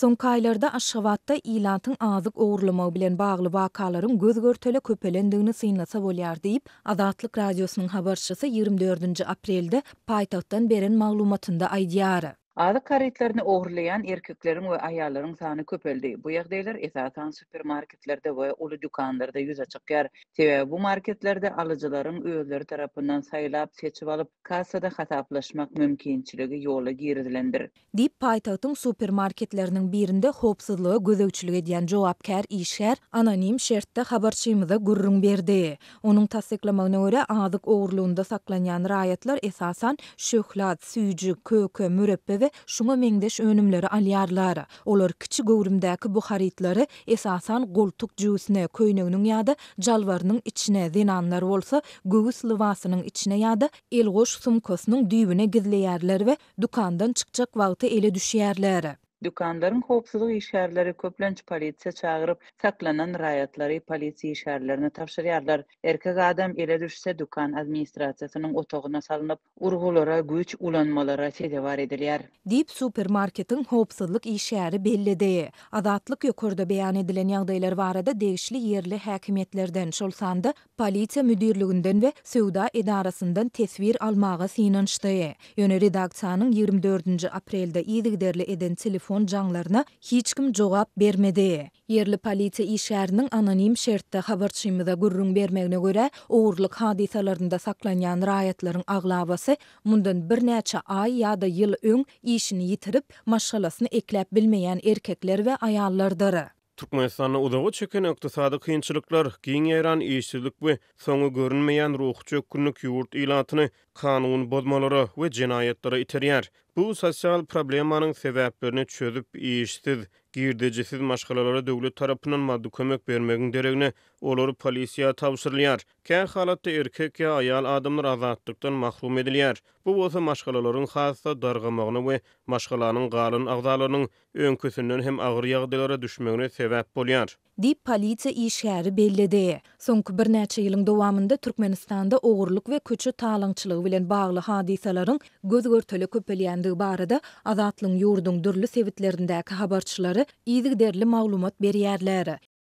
sonkaylarda aýlarda Aşgabatda ýylantyň azyk ogurlama bilen bagly wakalaryň göz görtele köpelendigini synlasa bolýar diýip Adatlyk radiosynyň habarçysy 24-nji aprelde paýtagtdan beren maglumatynda aýdýar. Azı karitlerini oğurlayan erkeklerin ve ayarların sahne köpöldü. Bu yagdeyler esasan süpermarketlerde ve ulu dükkanlarda yüz açık yer. TV bu marketlerde alıcıların üyeleri tarafından sayılab, seçip alıp, kasada hataplaşmak mümkinçiligi yola girdilendir. Dip paytahtın süpermarketlerinin birinde hopsızlığı gözökçülü ediyen cevapkar işher anonim şertte haberçimizde gurrun berdi. Onun tasiklamağına göre azık oğurluğunda saklanyan rayatlar esasan şöhlat, süycü, kökö, mürep ve şuma meňdeş önümleri alýarlar. Olar kiçi göwrümdäki bu esasan goltuk jüsüne köýneginiň ýady, jalwarynyň içine denanlar bolsa, göwüs lyvasynyň içine ýady, elgoş sumkasynyň düýbüne gizleýärler we dukandan çykjak wagty ele düşýärler. Dükkanların kopsuzluk işgärleri köplenç polisiya çağırıp saklanan rayatları polisi işgärlerine tavşırıyarlar. Erkek adam ele düşse dükkan administrasiyasının otoguna salınıp urgulara güç ulanmalara tedavar ediliyar. Deyip supermarketin kopsuzluk işgäri belli deyi. Adatlık yokurda beyan edilen yağdaylar varada değişli yerli hakimiyetlerden şolsandı polisiya müdürlüğünden ve sevda edarasından tesvir almağa sinanştayı. Yönü redaksiyanın 24. aprelde iyidigderli eden telefon telefon janglarına hiç kim jogap bermedi. Yerli polisi iş şärinin anonim şertde habarçymyda gurrun bermegine görä, oğurluk hadisalarynda saklanyan raýatlaryň aglabasy mundan bir näçe aý ýa-da ýyl öň işini ýitirip, maşgalasyny ekläp bilmeýän erkekler we aýallardyr. Türkmenistan'da uzağa çöken iqtisadi qiyinçiliklar, giň ýaran işsizlik ve sonu görünmeýän ruhçy çökünlik ýurt ilatını kanun bozmalary we jinayetlere iterýär. Bu sosial problemanın sebeplerini çözüp iyiştir. Girdecisiz maşgalalara dövlet tarafından maddi kömök bermegin deregini olor polisiya tavsırlayar. Kär halatda erkek ya ayal adamlar azadlıktan mahrum ediliyar. Bu bosa maşgalaların xasda dargamağını ve maşgalanın qalın ağdalarının önküsünün hem ağır yağdalara düşmegini sebep bolyar. Dip polisiya iyi bellidi.» bir birnäçe ýylyň dowamında Türkmenistanda ogurluk we köçü taýlanyçylygy bilen bagly hadiseleriň göz görtele köpelendigi barada Azatlyň ýurdunyň dürli sewitlerindäki habarçylary ýygy derli maglumat berýärler.